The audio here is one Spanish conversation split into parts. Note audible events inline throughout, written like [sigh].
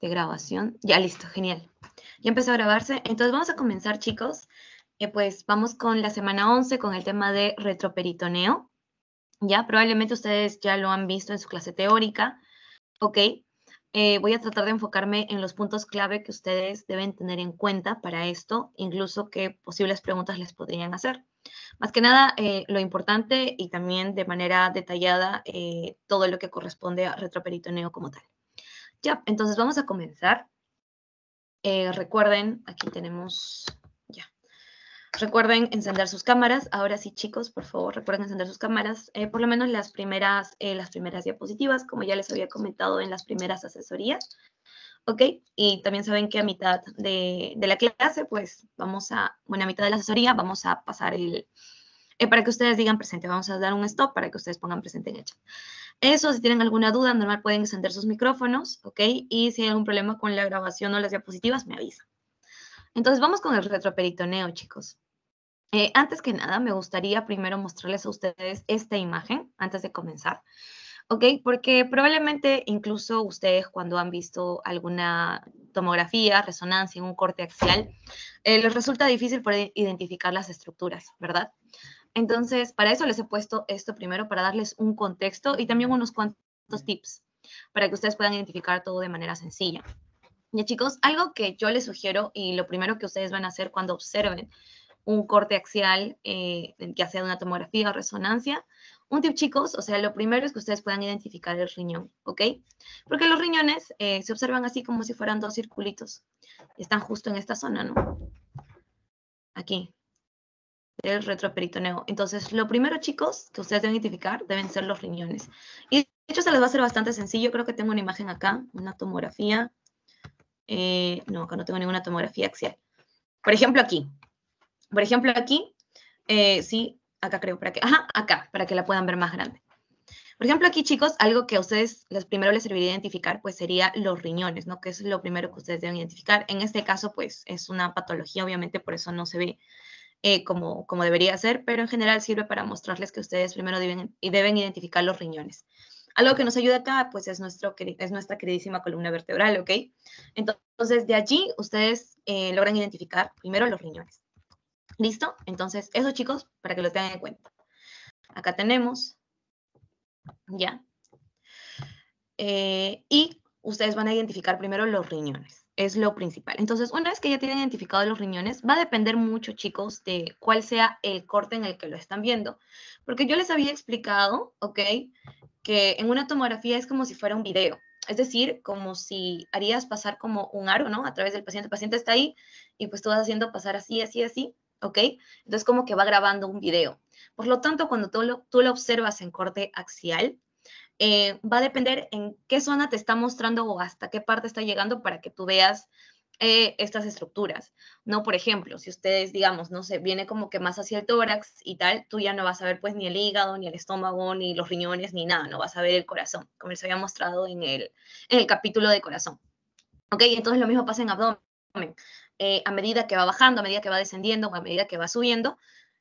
de grabación. Ya listo, genial. Ya empezó a grabarse. Entonces vamos a comenzar, chicos. Eh, pues vamos con la semana 11 con el tema de retroperitoneo. Ya, probablemente ustedes ya lo han visto en su clase teórica. Ok. Eh, voy a tratar de enfocarme en los puntos clave que ustedes deben tener en cuenta para esto, incluso qué posibles preguntas les podrían hacer. Más que nada, eh, lo importante y también de manera detallada todo lo que corresponde a retroperitoneo como tal. Ya, entonces vamos a comenzar. Eh, recuerden, aquí tenemos ya. Recuerden encender sus cámaras. Ahora sí, chicos, por favor, recuerden encender sus cámaras. Eh, por lo menos las primeras, eh, las primeras diapositivas, como ya les había comentado en las primeras asesorías. ¿ok? Y también saben que a mitad de, de, la clase, pues vamos a, bueno, a mitad de la asesoría vamos a pasar el, eh, para que ustedes digan presente. Vamos a dar un stop para que ustedes pongan presente en el chat. Eso, si tienen alguna duda, normal pueden encender sus micrófonos, ¿ok? Y si hay algún problema con la grabación o las diapositivas, me avisan. Entonces, vamos con el retroperitoneo, chicos. Eh, antes que nada, me gustaría primero mostrarles a ustedes esta imagen antes de comenzar. ¿ok? Porque probablemente incluso ustedes cuando han visto alguna tomografía, resonancia en un corte axial, eh, les resulta difícil poder identificar las estructuras, ¿verdad? Entonces, para eso les he puesto esto primero, para darles un contexto y también unos cuantos tips para que ustedes puedan identificar todo de manera sencilla. Ya chicos, algo que yo les sugiero y lo primero que ustedes van a hacer cuando observen un corte axial, eh, ya sea de una tomografía o resonancia, un tip chicos, o sea, lo primero es que ustedes puedan identificar el riñón, ¿ok? Porque los riñones eh, se observan así como si fueran dos circulitos. Están justo en esta zona, ¿no? Aquí, el retroperitoneo. Entonces, lo primero, chicos, que ustedes deben identificar deben ser los riñones. Y de hecho, se les va a hacer bastante sencillo. Creo que tengo una imagen acá, una tomografía. Eh, no, acá no tengo ninguna tomografía axial. Por ejemplo, aquí. Por ejemplo, aquí. Eh, sí, acá creo, para que, ajá, acá, para que la puedan ver más grande. Por ejemplo, aquí, chicos, algo que a ustedes primero les serviría identificar, pues sería los riñones, ¿no? Que es lo primero que ustedes deben identificar. En este caso, pues, es una patología, obviamente, por eso no se ve eh, como, debería ser, pero en general sirve para mostrarles que ustedes primero deben, deben identificar los riñones. Algo que nos ayuda acá, pues es, nuestro, es nuestra queridísima columna vertebral, ¿ok? Entonces, de allí ustedes eh, logran identificar primero los riñones. ¿Listo? Entonces, eso chicos, para que lo tengan en cuenta. Acá tenemos, ya. Eh, y ustedes van a identificar primero los riñones es lo principal. Entonces, una vez que ya tienen identificado los riñones, va a depender mucho, chicos, de cuál sea el corte en el que lo están viendo. Porque yo les había explicado, ¿ok? Que en una tomografía es como si fuera un video. Es decir, como si harías pasar como un aro, ¿no? A través del paciente. El paciente está ahí y pues tú vas haciendo pasar así, así, así, ¿ok? Entonces, como que va grabando un video. Por lo tanto, cuando tú tú lo observas en corte axial, eh, va a depender en qué zona te está mostrando o hasta qué parte está llegando para que tú veas eh, estas estructuras, ¿no? Por ejemplo, si ustedes, digamos, no sé, viene como que más hacia el tórax y tal, tú ya no vas a ver pues ni el hígado, ni el estómago, ni los riñones, ni nada, no vas a ver el corazón, como les había mostrado en el, en el capítulo de corazón. ¿Ok? Entonces lo mismo pasa en abdomen. Eh, a medida que va bajando, a medida que va descendiendo, a medida que va subiendo,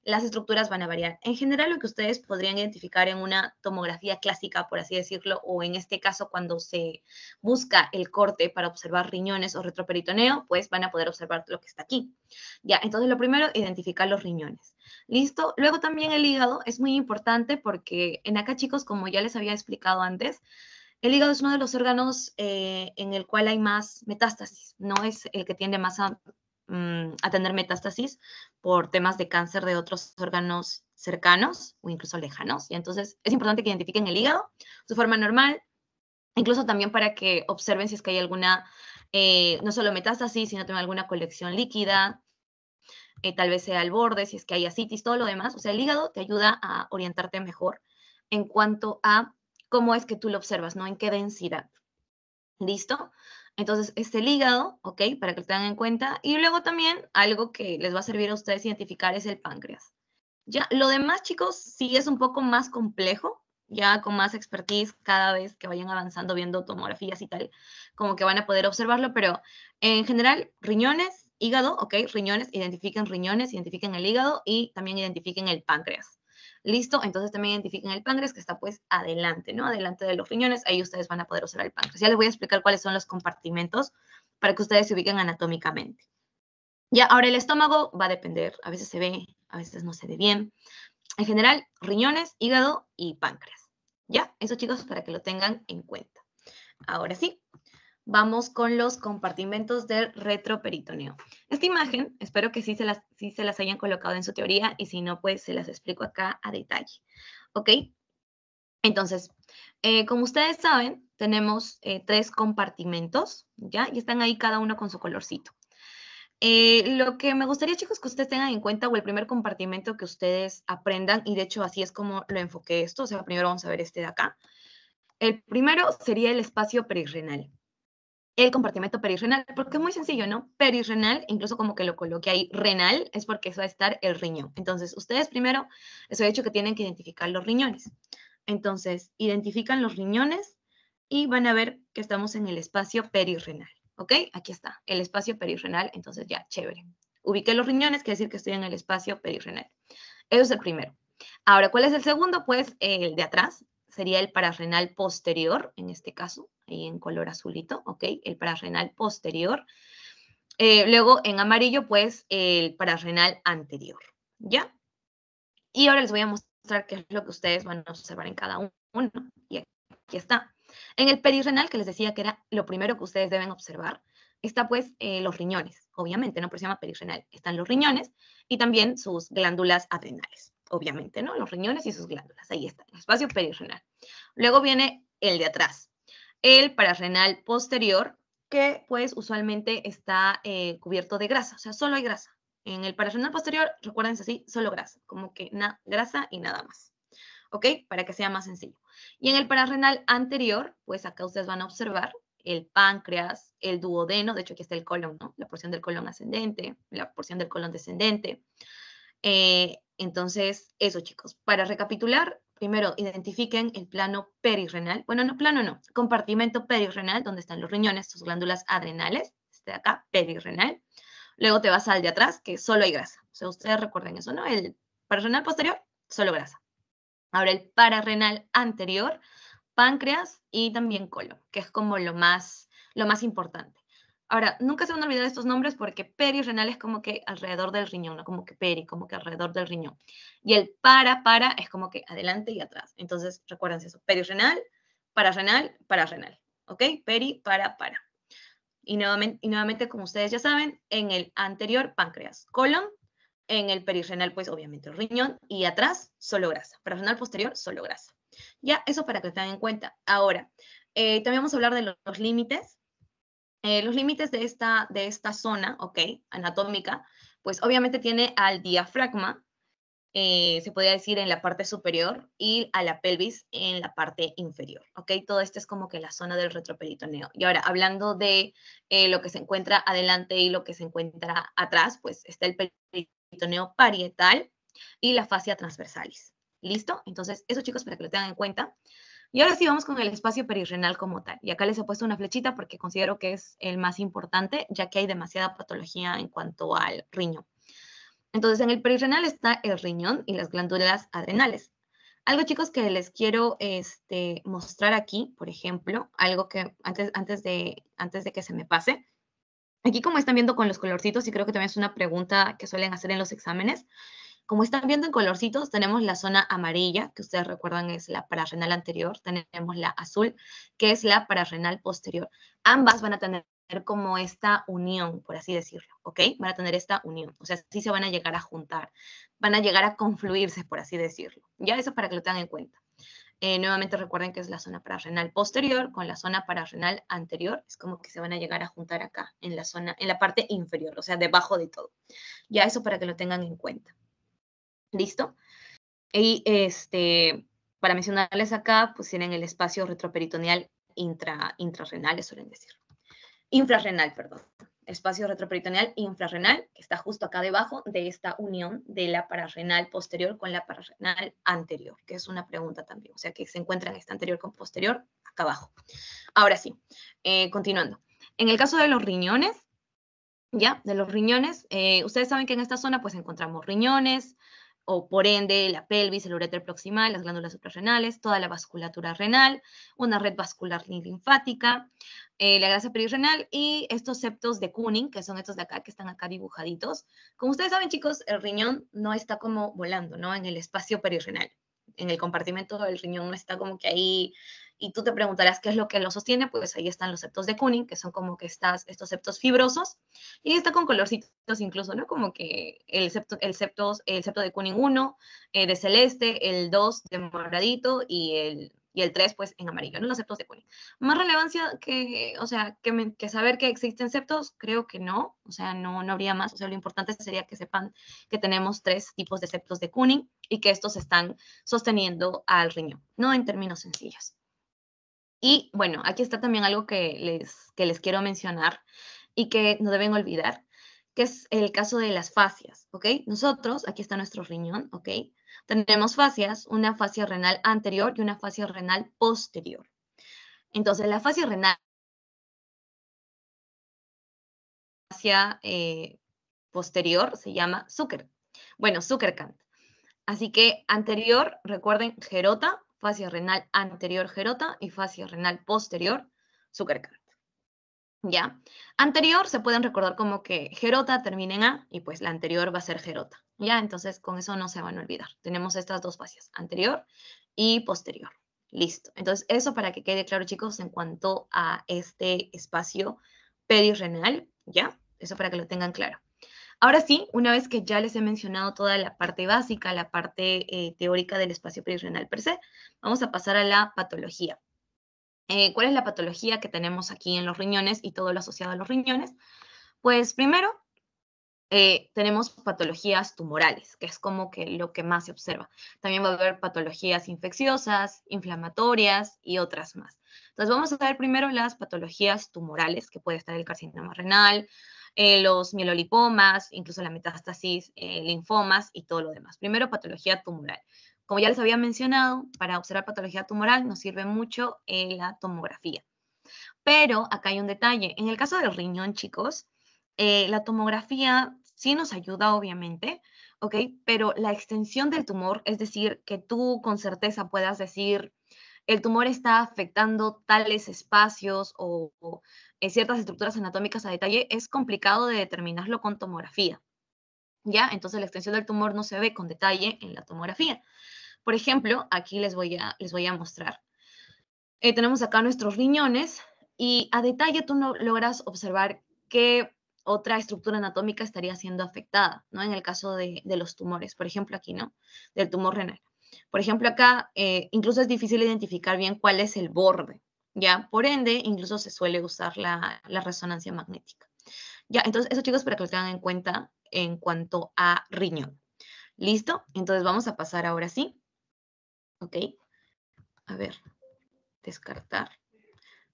las estructuras van a variar. En general, lo que ustedes podrían identificar en una tomografía clásica, por así decirlo, o en este caso cuando se busca el corte para observar riñones o retroperitoneo, pues van a poder observar lo que está aquí. Ya, entonces lo primero, identificar los riñones. Listo. Luego también el hígado es muy importante porque en acá, chicos, como ya les había explicado antes, el hígado es uno de los órganos eh, en el cual hay más metástasis, no es el que tiene más Mm, atender metástasis por temas de cáncer de otros órganos cercanos o incluso lejanos. Y entonces es importante que identifiquen el hígado, su forma normal, incluso también para que observen si es que hay alguna, eh, no solo metástasis, sino también alguna colección líquida, eh, tal vez sea al borde, si es que hay asitis, todo lo demás. O sea, el hígado te ayuda a orientarte mejor en cuanto a cómo es que tú lo observas, ¿no? En qué densidad. ¿Listo? Entonces, es este, el hígado, ¿ok? Para que lo tengan en cuenta. Y luego también algo que les va a servir a ustedes identificar es el páncreas. Ya, lo demás, chicos, sí es un poco más complejo, ya con más expertise cada vez que vayan avanzando viendo tomografías y tal, como que van a poder observarlo, pero en general, riñones, hígado, ok, riñones, identifiquen riñones, identifiquen el hígado y también identifiquen el páncreas. Listo, entonces también identifiquen el páncreas que está pues adelante, ¿no? Adelante de los riñones, ahí ustedes van a poder usar el páncreas. Ya les voy a explicar cuáles son los compartimentos para que ustedes se ubiquen anatómicamente. Ya, ahora el estómago va a depender, a veces se ve, a veces no se ve bien. En general, riñones, hígado y páncreas. Ya, eso chicos, para que lo tengan en cuenta. Ahora sí, vamos con los compartimentos del retroperitoneo. Esta imagen, espero que sí se, las, hayan colocado en su teoría y si no, pues se las explico acá a detalle. ¿Ok? Entonces, eh, como ustedes saben, tenemos eh, tres compartimentos, ¿ya? Y están ahí cada uno con su colorcito. Eh, lo que me gustaría, chicos, que ustedes tengan en cuenta, o el primer compartimento que ustedes aprendan, y de hecho así es como lo enfoqué esto, o sea, primero vamos a ver este de acá. El primero sería el espacio perirrenal el compartimento perirrenal, porque es muy sencillo, ¿no? Perirrenal, incluso como que lo coloque ahí renal, es porque eso va a estar el riñón. Entonces, ustedes primero, les he dicho que tienen que identificar los riñones. Entonces, identifican los riñones y van a ver que estamos en el espacio perirrenal, ¿ok? Aquí está, el espacio perirrenal, entonces ya, chévere. Ubiqué los riñones, quiere decir que estoy en el espacio perirrenal. Eso es el primero. Ahora, ¿cuál es el segundo? Pues el de atrás, sería el pararenal posterior, en este caso, ahí en color azulito, ¿ok? El pararrenal posterior. Eh, luego, en amarillo, pues, el pararrenal anterior, ¿ya? Y ahora les voy a mostrar qué es lo que ustedes van a observar en cada uno. Y aquí está. En el perirrenal, que les decía que era lo primero que ustedes deben observar, está pues eh, los riñones, obviamente, no por se llama perirrenal. Están los riñones y también sus glándulas adrenales obviamente, ¿no? Los riñones y sus glándulas, ahí está, el espacio perirrenal. Luego viene el de atrás, el pararrenal posterior, que pues usualmente está eh, cubierto de grasa, o sea, solo hay grasa. En el pararenal posterior, recuérdense así, solo grasa, como que nada, grasa y nada más. ¿Ok? Para que sea más sencillo. Y en el pararrenal anterior, pues acá ustedes van a observar el páncreas, el duodeno, de hecho aquí está el colon, ¿no? La porción del colon ascendente, la porción del colon descendente, eh, entonces, eso chicos, para recapitular, primero identifiquen el plano perirrenal, bueno, no plano, no, compartimento perirrenal, donde están los riñones, sus glándulas adrenales, este de acá, perirrenal. Luego te vas al de atrás, que solo hay grasa. O sea, ustedes recuerden eso, ¿no? El pararrenal posterior, solo grasa. Ahora el pararrenal anterior, páncreas y también colon, que es como lo más, lo más importante. Ahora, nunca se van a olvidar estos nombres porque peri-renal es como que alrededor del riñón, no como que peri, como que alrededor del riñón. Y el para, para es como que adelante y atrás. Entonces, recuérdense eso, para-renal, para-renal. ¿Ok? Peri, para, para. Y nuevamente, como ustedes ya saben, en el anterior páncreas, colon, en el perirrenal, pues obviamente el riñón, y atrás, solo grasa. Para-renal posterior, solo grasa. Ya, eso para que tengan en cuenta. Ahora, eh, también vamos a hablar de los límites eh, los límites de esta, de esta zona, ok, anatómica, pues obviamente tiene al diafragma, eh, se podría decir en la parte superior, y a la pelvis en la parte inferior, ok. Todo esto es como que la zona del retroperitoneo. Y ahora, hablando de eh, lo que se encuentra adelante y lo que se encuentra atrás, pues está el peritoneo parietal y la fascia transversalis. ¿Listo? Entonces, eso chicos, para que lo tengan en cuenta. Y ahora sí vamos con el espacio perirrenal como tal. Y acá les he puesto una flechita porque considero que es el más importante, ya que hay demasiada patología en cuanto al riñón. Entonces, en el perirrenal está el riñón y las glándulas adrenales. Algo, chicos, que les quiero este, mostrar aquí, por ejemplo, algo que antes, antes, de, antes de que se me pase. Aquí, como están viendo con los colorcitos, y creo que también es una pregunta que suelen hacer en los exámenes, como están viendo en colorcitos, tenemos la zona amarilla, que ustedes recuerdan es la pararrenal anterior, tenemos la azul, que es la pararrenal posterior. Ambas van a tener como esta unión, por así decirlo, ¿ok? Van a tener esta unión, o sea, sí se van a llegar a juntar, van a llegar a confluirse, por así decirlo. Ya eso para que lo tengan en cuenta. Eh, nuevamente recuerden que es la zona pararrenal posterior con la zona pararrenal anterior, es como que se van a llegar a juntar acá, en la zona, en la parte inferior, o sea, debajo de todo. Ya eso para que lo tengan en cuenta. ¿Listo? Y este, para mencionarles acá, pues tienen el espacio retroperitoneal intra, intrarrenal, les suelen decir. Infrarrenal, perdón. Espacio retroperitoneal infrarrenal, que está justo acá debajo de esta unión de la pararrenal posterior con la pararenal anterior, que es una pregunta también. O sea, que se encuentran esta anterior con posterior acá abajo. Ahora sí, eh, continuando. En el caso de los riñones, ya, de los riñones, eh, ustedes saben que en esta zona pues encontramos riñones, o por ende la pelvis, el ureter proximal, las glándulas suprarrenales, toda la vasculatura renal, una red vascular linfática, eh, la grasa perirrenal y estos septos de Kuning, que son estos de acá, que están acá dibujaditos. Como ustedes saben, chicos, el riñón no está como volando, ¿no? En el espacio perirrenal en el compartimento del riñón, no está como que ahí y tú te preguntarás qué es lo que lo sostiene, pues ahí están los septos de Kunin, que son como que estás, estos septos fibrosos, y está con colorcitos incluso, ¿no? Como que el septo, el el septo de Kunin 1, eh, de celeste, el 2 de moradito y el y el 3 pues en amarillo, ¿no? Los septos de ponen. Más relevancia que, o sea, que, saber que existen septos, creo que no, o sea, no, no habría más, o sea, lo importante sería que sepan que tenemos tres tipos de septos de Kuning y que estos están sosteniendo al riñón, ¿no? En términos sencillos. Y bueno, aquí está también algo que les, que les quiero mencionar y que no deben olvidar, que es el caso de las fascias, ¿ok? Nosotros, aquí está nuestro riñón, ¿ok? Tenemos fascias, una fascia renal anterior y una fascia renal posterior. Entonces, la fascia renal eh, posterior se llama Zucker. Bueno, Zuckerkant. Así que anterior, recuerden, gerota, fascia renal anterior gerota y fascia renal posterior, Zuckerkant. ¿ya? Anterior se pueden recordar como que Gerota termina en A y pues la anterior va a ser Gerota, ¿ya? Entonces con eso no se van a olvidar. Tenemos estas dos fases, anterior y posterior. Listo. Entonces eso para que quede claro, chicos, en cuanto a este espacio perirrenal, ¿ya? Eso para que lo tengan claro. Ahora sí, una vez que ya les he mencionado toda la parte básica, la parte eh, teórica del espacio perirrenal per se, vamos a pasar a la patología. Eh, ¿Cuál es la patología que tenemos aquí en los riñones y todo lo asociado a los riñones? Pues primero, eh, tenemos patologías tumorales, que es como que lo que más se observa. También va a haber patologías infecciosas, inflamatorias y otras más. Entonces vamos a ver primero las patologías tumorales, que puede estar el carcinoma renal, eh, los mielolipomas, incluso la metástasis, linfomas y todo lo demás. Primero, patología tumoral. Como ya les había mencionado, para observar patología tumoral nos sirve mucho eh, la tomografía. Pero acá hay un detalle. En el caso del riñón, chicos, eh, la tomografía sí nos ayuda, obviamente, ¿ok? Pero la extensión del tumor, es decir, que tú con certeza puedas decir, el tumor está afectando tales espacios o, eh, ciertas estructuras anatómicas a detalle, es complicado de determinarlo con tomografía. ¿Ya? Entonces la extensión del tumor no se ve con detalle en la tomografía. Por ejemplo, aquí les voy a, les voy a mostrar. Eh, tenemos acá nuestros riñones y a detalle tú no logras observar qué otra estructura anatómica estaría siendo afectada, ¿no? En el caso de, los tumores, por ejemplo aquí, ¿no? Del tumor renal. Por ejemplo acá, eh, incluso es difícil identificar bien cuál es el borde, ¿ya? Por ende, incluso se suele usar la, la resonancia magnética. Ya, entonces eso chicos para que lo tengan en cuenta en cuanto a riñón. ¿Listo? Entonces vamos a pasar ahora sí ¿ok? A ver, descartar.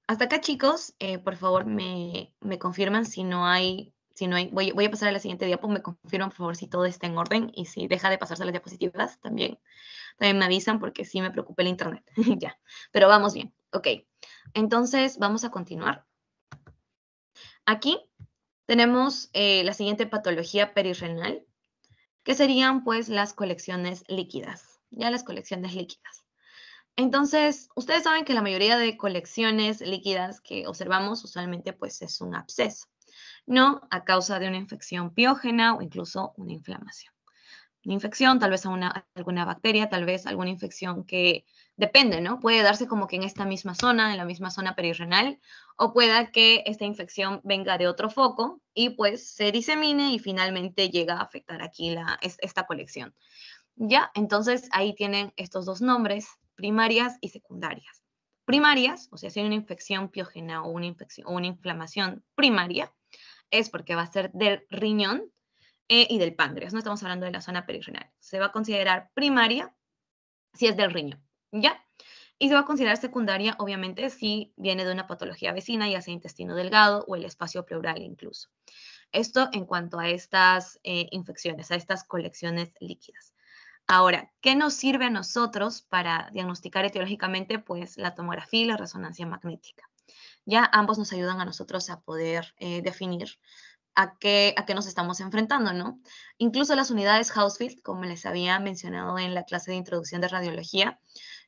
Hasta acá, chicos, eh, por favor me, me, confirman si no hay, si no hay, voy, a pasar a la siguiente diapo, pues me confirman por favor si todo está en orden y si deja de pasarse las diapositivas también, también me avisan porque sí me preocupa el internet, [laughs] ya, pero vamos bien, ok. Entonces vamos a continuar. Aquí tenemos eh, la siguiente patología perirrenal, que serían pues las colecciones líquidas ya las colecciones líquidas. Entonces, ustedes saben que la mayoría de colecciones líquidas que observamos usualmente pues es un absceso, ¿no? A causa de una infección piógena o incluso una inflamación. Una infección, tal vez a alguna bacteria, tal vez alguna infección que depende, ¿no? Puede darse como que en esta misma zona, en la misma zona perirrenal, o pueda que esta infección venga de otro foco y pues se disemine y finalmente llega a afectar aquí la, esta colección. ¿Ya? Entonces ahí tienen estos dos nombres, primarias y secundarias. Primarias, o sea, si hay una infección piógena o una, infección, una inflamación primaria, es porque va a ser del riñón eh, y del páncreas. No estamos hablando de la zona perirrenal. Se va a considerar primaria si es del riñón, ¿ya? Y se va a considerar secundaria, obviamente, si viene de una patología vecina, ya sea intestino delgado o el espacio pleural incluso. Esto en cuanto a estas eh, infecciones, a estas colecciones líquidas. Ahora, ¿qué nos sirve a nosotros para diagnosticar etiológicamente? Pues la tomografía y la resonancia magnética. Ya ambos nos ayudan a nosotros a poder eh, definir a qué, a qué nos estamos enfrentando, ¿no? Incluso las unidades Housefield, como les había mencionado en la clase de introducción de radiología,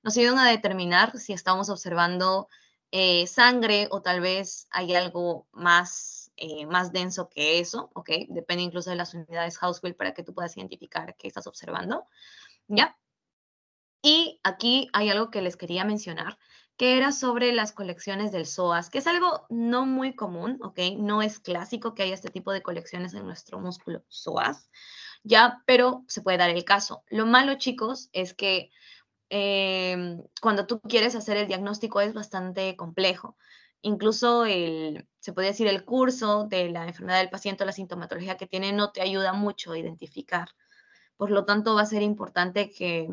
nos ayudan a determinar si estamos observando eh, sangre o tal vez hay algo más eh, más denso que eso, ¿ok? Depende incluso de las unidades Housewell para que tú puedas identificar qué estás observando, ¿ya? Y aquí hay algo que les quería mencionar, que era sobre las colecciones del SOAS, que es algo no muy común, ¿ok? No es clásico que haya este tipo de colecciones en nuestro músculo SOAS, ¿ya? Pero se puede dar el caso. Lo malo, chicos, es que em, cuando tú quieres hacer el diagnóstico es bastante complejo incluso el, se podría decir, el curso de la enfermedad del paciente la sintomatología que tiene no te ayuda mucho a identificar. Por lo tanto, va a ser importante que,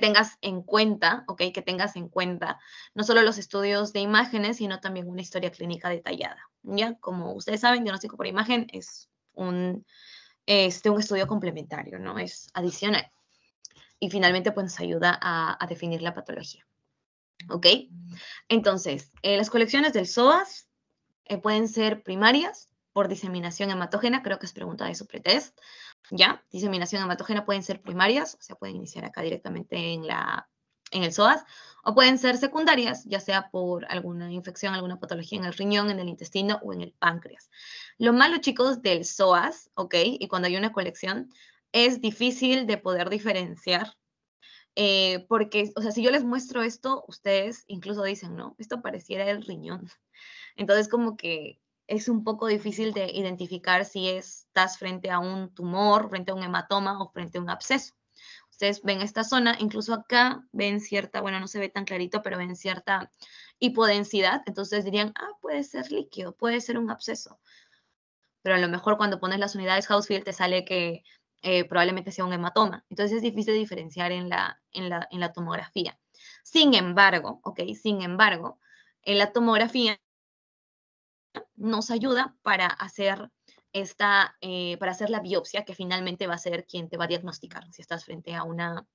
tengas en cuenta, ¿ok? Que tengas en cuenta no solo los estudios de imágenes, sino también una historia clínica detallada, ¿ya? Como ustedes saben, diagnóstico por imagen es un, este, un estudio complementario, ¿no? Es adicional. Y finalmente, pues, nos ayuda a definir la patología. ¿Ok? Entonces, eh, las colecciones del SOAS eh, pueden ser primarias por diseminación hematógena, creo que es pregunta de su pretest, ¿ya? Diseminación hematógena pueden ser primarias, o sea, pueden iniciar acá directamente en, la, en el SOAS, o pueden ser secundarias, ya sea por alguna infección, alguna patología en el riñón, en el intestino o en el páncreas. Lo malo, chicos, del SOAS, ¿ok? Y cuando hay una colección, es difícil de poder diferenciar eh, porque, o sea, si yo les muestro esto, ustedes incluso dicen, no, esto pareciera el riñón. Entonces, como que es un poco difícil de identificar si estás frente a un tumor, frente a un hematoma o frente a un absceso. Ustedes ven esta zona, incluso acá ven cierta, bueno, no se ve tan clarito, pero ven cierta hipodensidad. Entonces dirían, ah, puede ser líquido, puede ser un absceso. Pero a lo mejor cuando pones las unidades Housefield te sale que eh, probablemente sea un hematoma. Entonces es difícil diferenciar en la, en la, tomografía. Sin embargo, ¿ok? Sin embargo, en la tomografía nos ayuda para hacer esta, eh, para hacer la biopsia, que finalmente va a ser quien te va a diagnosticar si estás frente a una,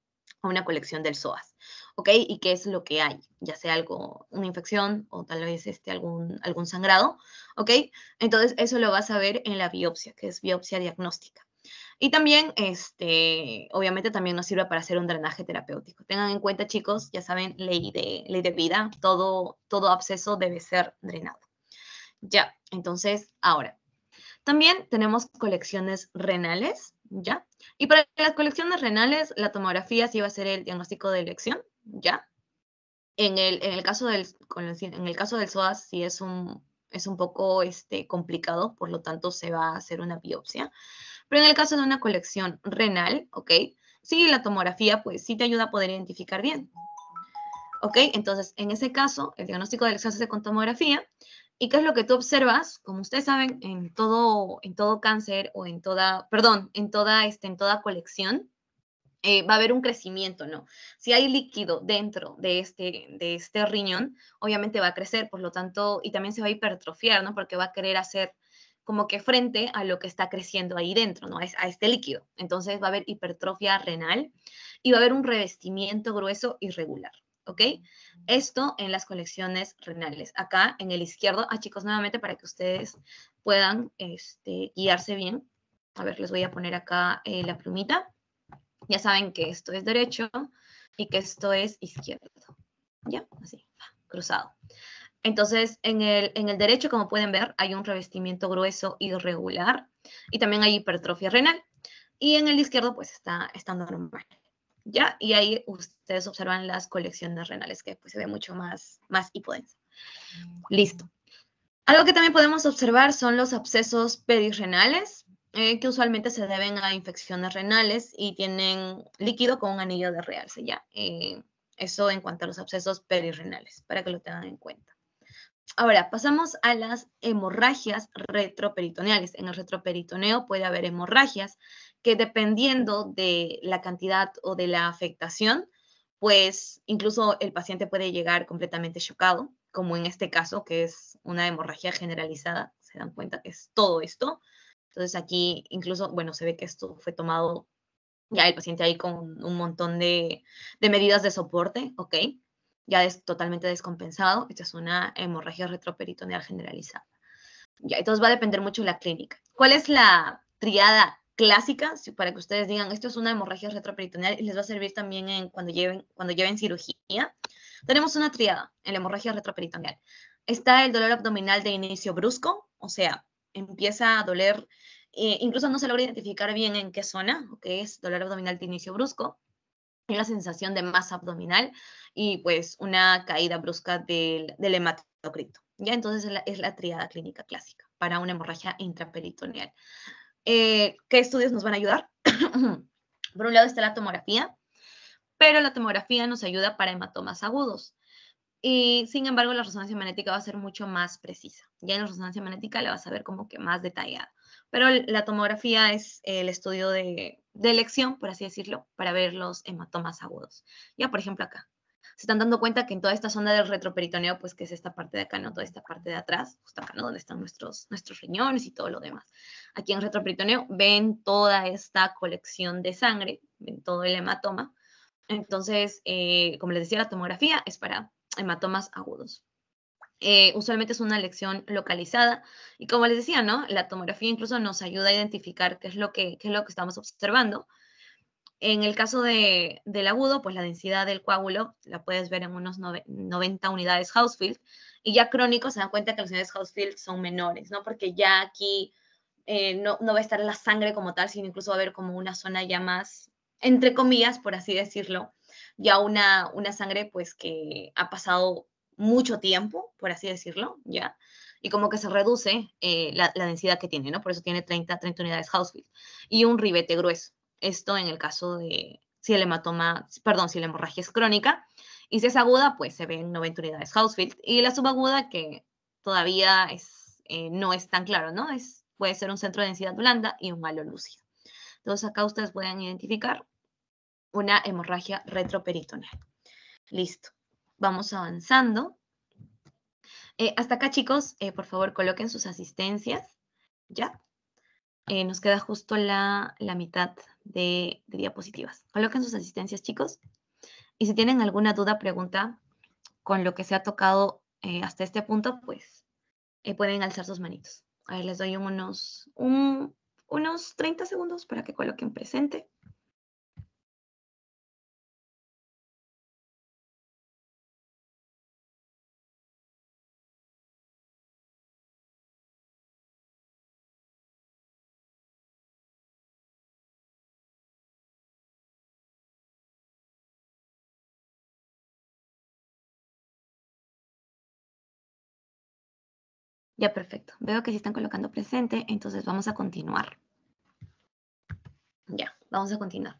una colección del SOAS, ¿ok? Y qué es lo que hay, ya sea algo, una infección o tal vez este, algún, algún sangrado, ¿ok? Entonces eso lo vas a ver en la biopsia, que es biopsia diagnóstica. Y también, este, obviamente también nos sirve para hacer un drenaje terapéutico. Tengan en cuenta, chicos, ya saben, ley de, ley de vida, todo, todo absceso debe ser drenado. Ya, entonces, ahora, también tenemos colecciones renales, ¿ya? Y para las colecciones renales, la tomografía sí va a ser el diagnóstico de elección, ¿ya? En el, en el caso, del, en el caso del SOAS sí es un, es un poco este, complicado, por lo tanto se va a hacer una biopsia. Pero en el caso de una colección renal, ¿ok? Sí, la tomografía pues sí te ayuda a poder identificar bien. ¿Ok? Entonces, en ese caso, el diagnóstico de lesión se con tomografía. ¿Y qué es lo que tú observas? Como ustedes saben, en todo, en todo cáncer o en toda, perdón, en toda, este, en toda colección, eh, va a haber un crecimiento, ¿no? Si hay líquido dentro de este, de este riñón, obviamente va a crecer, por lo tanto, y también se va a hipertrofiar, ¿no? Porque va a querer hacer como que frente a lo que está creciendo ahí dentro, ¿no? a este líquido. Entonces va a haber hipertrofia renal y va a haber un revestimiento grueso irregular. ¿ok? Esto en las colecciones renales. Acá en el izquierdo, ah, chicos, nuevamente para que ustedes puedan este, guiarse bien. A ver, les voy a poner acá eh, la plumita. Ya saben que esto es derecho y que esto es izquierdo. ¿Ya? Así, cruzado. Entonces, en el, derecho, como pueden ver, hay un revestimiento grueso irregular y también hay hipertrofia renal. Y en el izquierdo, pues está, estando normal. ¿ya? Y ahí ustedes observan las colecciones renales, que pues, se ve mucho más, más hipodensa. Listo. Algo que también podemos observar son los abscesos perirrenales, eh, que usualmente se deben a infecciones renales y tienen líquido con un anillo de realce, ¿ya? Eh, eso en cuanto a los abscesos perirrenales, para que lo tengan en cuenta. Ahora, pasamos a las hemorragias retroperitoneales. En el retroperitoneo puede haber hemorragias que dependiendo de la cantidad o de la afectación, pues incluso el paciente puede llegar completamente chocado, como en este caso, que es una hemorragia generalizada. Se dan cuenta que es todo esto. Entonces aquí incluso, bueno, se ve que esto fue tomado ya el paciente ahí con un montón de, de medidas de soporte, ¿ok? ya es totalmente descompensado, esta es una hemorragia retroperitoneal generalizada. Ya, entonces va a depender mucho de la clínica. ¿Cuál es la triada clásica para que ustedes digan esto es una hemorragia retroperitoneal y les va a servir también cuando, lleven, cuando lleven cirugía. Tenemos una triada en la hemorragia retroperitoneal. Está el dolor abdominal de inicio brusco, o sea, empieza a doler, eh, incluso no se logra identificar bien en qué zona, que es dolor abdominal de inicio brusco una sensación de masa abdominal y pues una caída brusca del, hematocrito. ¿ya? Entonces es la, triada clínica clásica para una hemorragia intraperitoneal. Eh, ¿Qué estudios nos van a ayudar? [clears throat] Por un lado está la tomografía, pero la tomografía nos ayuda para hematomas agudos. Y sin embargo, la resonancia magnética va a ser mucho más precisa. Ya en la resonancia magnética la vas a ver como que más detallada pero la tomografía es el estudio de, elección, por así decirlo, para ver los hematomas agudos. Ya, por ejemplo, acá. Se están dando cuenta que en toda esta zona del retroperitoneo, pues que es esta parte de acá, ¿no? Toda esta parte de atrás, justo acá, ¿no? Donde están nuestros, nuestros riñones y todo lo demás. Aquí en retroperitoneo ven toda esta colección de sangre, ven todo el hematoma. Entonces, eh, como les decía, la tomografía es para hematomas agudos. Eh, usualmente es una lección localizada y como les decía, ¿no? La tomografía incluso nos ayuda a identificar qué es lo que, lo que estamos observando. En el caso del agudo, pues la densidad del coágulo la puedes ver en unos 90 unidades Housefield y ya crónico se dan cuenta que las unidades Housefield son menores, ¿no? Porque ya aquí eh, no, va a estar la sangre como tal, sino incluso va a haber como una zona ya más, entre comillas, por así decirlo, ya una, una sangre pues que ha pasado mucho tiempo, por así decirlo, ¿ya? Y como que se reduce eh, la, densidad que tiene, ¿no? Por eso tiene 30, 30 unidades Housefield. Y un ribete grueso. Esto en el caso de si el hematoma, perdón, si la hemorragia es crónica. Y si es aguda, pues se ven 90 unidades Housefield. Y la subaguda, que todavía es, eh, no es tan claro, ¿no? Es, puede ser un centro de densidad blanda y un malo lúcido. Entonces acá ustedes pueden identificar una hemorragia retroperitoneal. Listo vamos avanzando. Eh, hasta acá, chicos, eh, por favor, coloquen sus asistencias. ¿Ya? Eh, nos queda justo la, mitad de, diapositivas. Coloquen sus asistencias, chicos. Y si tienen alguna duda, pregunta con lo que se ha tocado hasta este punto, pues pueden alzar sus manitos. A ver, les doy unos, unos 30 segundos para que coloquen presente. Ya, perfecto. Veo que sí están colocando presente, entonces vamos a continuar. Ya, vamos a continuar.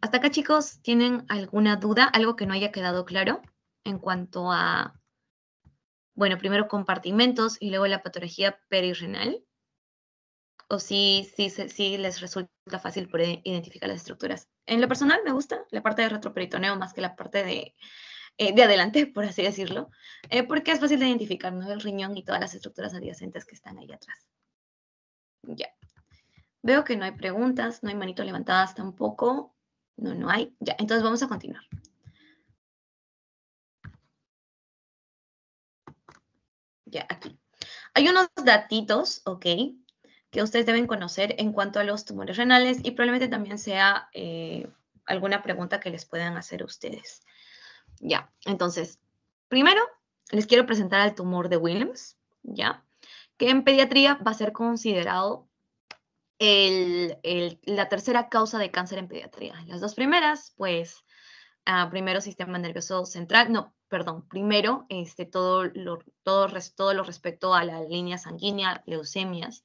Hasta acá, chicos, ¿tienen alguna duda? ¿Algo que no haya quedado claro en cuanto a, bueno, primero compartimentos y luego la patología perirenal? ¿O si, si, si les resulta fácil poder identificar las estructuras? En lo personal me gusta la parte de retroperitoneo más que la parte de eh, de adelante, por así decirlo, eh, porque es fácil de identificar, ¿no? El riñón y todas las estructuras adyacentes que están ahí atrás. Ya. Veo que no hay preguntas, no hay manito levantadas tampoco. No, no hay. Ya, entonces vamos a continuar. Ya, aquí. Hay unos datitos, ¿ok? Que ustedes deben conocer en cuanto a los tumores renales y probablemente también sea eh, alguna pregunta que les puedan hacer ustedes. Ya, entonces, primero les quiero presentar al tumor de Williams, ya, que en pediatría va a ser considerado la tercera causa de cáncer en pediatría. Las dos primeras, pues, ah, primero sistema nervioso central, no, perdón, primero este, todo, lo, todo lo respecto a la línea sanguínea, leucemias,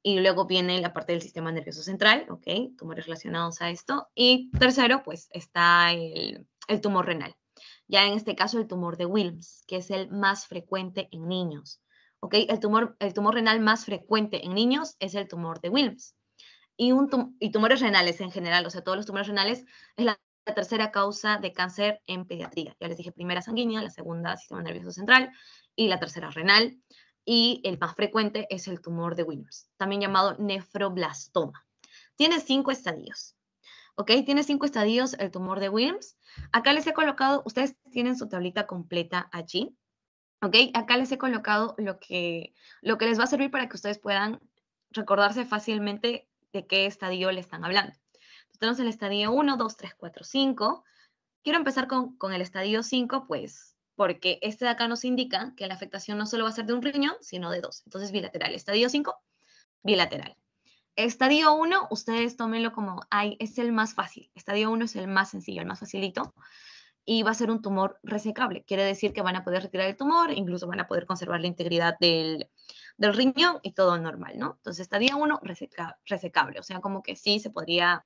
y luego viene la parte del sistema nervioso central, ¿ok? Tumores relacionados a esto. Y tercero, pues está el tumor renal, ya en este caso el tumor de Wilms, que es el más frecuente en niños. ¿Ok? El tumor, el tumor renal más frecuente en niños es el tumor de Wilms. Y, un y tumores renales en general, o sea, todos los tumores renales es la, la tercera causa de cáncer en pediatría. Ya les dije, primera sanguínea, la segunda sistema nervioso central y la tercera renal. Y el más frecuente es el tumor de Wilms, también llamado nefroblastoma. Tiene cinco estadios. ¿ok? Tiene cinco estadios el tumor de Wilms. Acá les he colocado, ustedes tienen su tablita completa allí, ¿ok? Acá les he colocado lo que, lo que les va a servir para que ustedes puedan recordarse fácilmente de qué estadio le están hablando. tenemos el estadio 1, 2, 3, 4, 5. Quiero empezar con, con el estadio 5, pues, porque este de acá nos indica que la afectación no solo va a ser de un riñón, sino de dos. Entonces, bilateral. Estadio 5, bilateral. Estadio 1, ustedes tómenlo como, es el más fácil. Estadio 1 es el más sencillo, el más facilito. Y va a ser un tumor resecable. Quiere decir que van a poder retirar el tumor, incluso van a poder conservar la integridad del, riñón y todo normal, ¿no? Entonces, estadio 1, resecable. O sea, como que sí se podría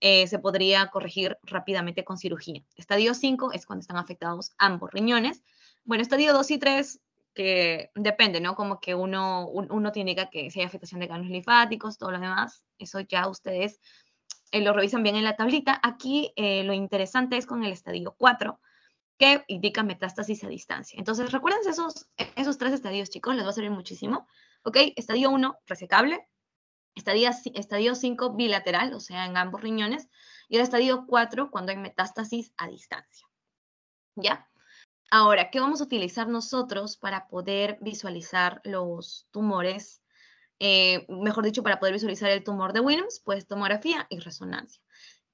eh, se podría corregir rápidamente con cirugía. Estadio 5 es cuando están afectados ambos riñones. Bueno, estadio 2 y 3 que depende, ¿no? Como que uno, uno tiene que, si hay afectación de ganglios linfáticos, todo lo demás, eso ya ustedes eh, lo revisan bien en la tablita. Aquí eh, lo interesante es con el estadio 4, que indica metástasis a distancia. Entonces, recuerden esos, esos tres estadios, chicos, les va a servir muchísimo. ¿Ok? Estadio 1, resecable. Estadio, estadio 5, bilateral, o sea, en ambos riñones. Y el estadio 4, cuando hay metástasis a distancia. ¿Ya? Ahora, ¿qué vamos a utilizar nosotros para poder visualizar los tumores? Eh, mejor dicho, para poder visualizar el tumor de Williams, pues tomografía y resonancia.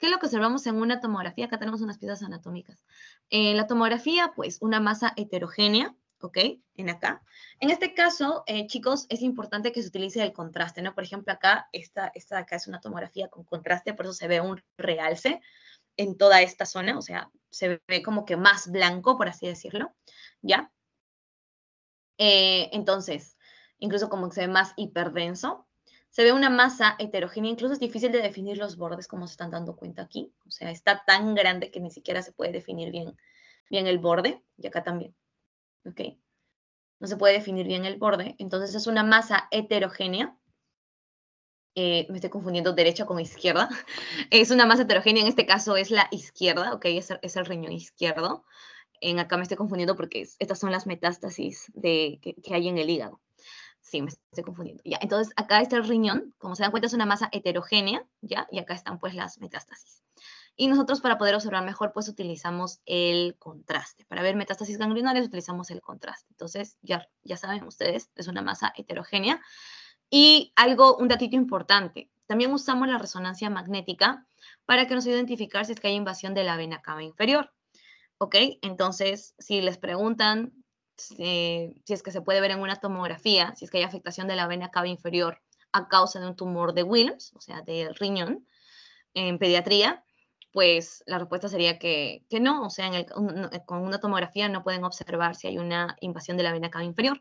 ¿Qué es lo que observamos en una tomografía? Acá tenemos unas piezas anatómicas. En eh, la tomografía, pues una masa heterogénea, ¿ok? En acá. En este caso, eh, chicos, es importante que se utilice el contraste, ¿no? Por ejemplo, acá, esta, esta acá es una tomografía con contraste, por eso se ve un realce en toda esta zona, o sea, se ve como que más blanco, por así decirlo, ¿ya? Eh, entonces, incluso como que se ve más hiperdenso, se ve una masa heterogénea, incluso es difícil de definir los bordes como se están dando cuenta aquí, o sea, está tan grande que ni siquiera se puede definir bien, bien el borde, y acá también, ¿ok? No se puede definir bien el borde, entonces es una masa heterogénea, eh, me estoy confundiendo derecha con izquierda, [laughs] es una masa heterogénea, en este caso es la izquierda, ¿ok? Es, es el riñón izquierdo. En acá me estoy confundiendo porque estas son las metástasis que, hay en el hígado. Sí, me estoy confundiendo. Ya, entonces acá está el riñón, como se dan cuenta es una masa heterogénea, ¿ya? Y acá están pues las metástasis. Y nosotros para poder observar mejor, pues utilizamos el contraste. Para ver metástasis ganglionarias utilizamos el contraste. Entonces, ya, ya saben ustedes, es una masa heterogénea y algo, un datito importante, también usamos la resonancia magnética para que nos ayude identificar si es que hay invasión de la vena cava inferior. ¿Ok? Entonces, si les preguntan eh, si es que se puede ver en una tomografía, si es que hay afectación de la vena cava inferior a causa de un tumor de Wilms, o sea, del riñón, en pediatría, pues la respuesta sería que, no, o sea, con una tomografía no pueden observar si hay una invasión de la vena cava inferior,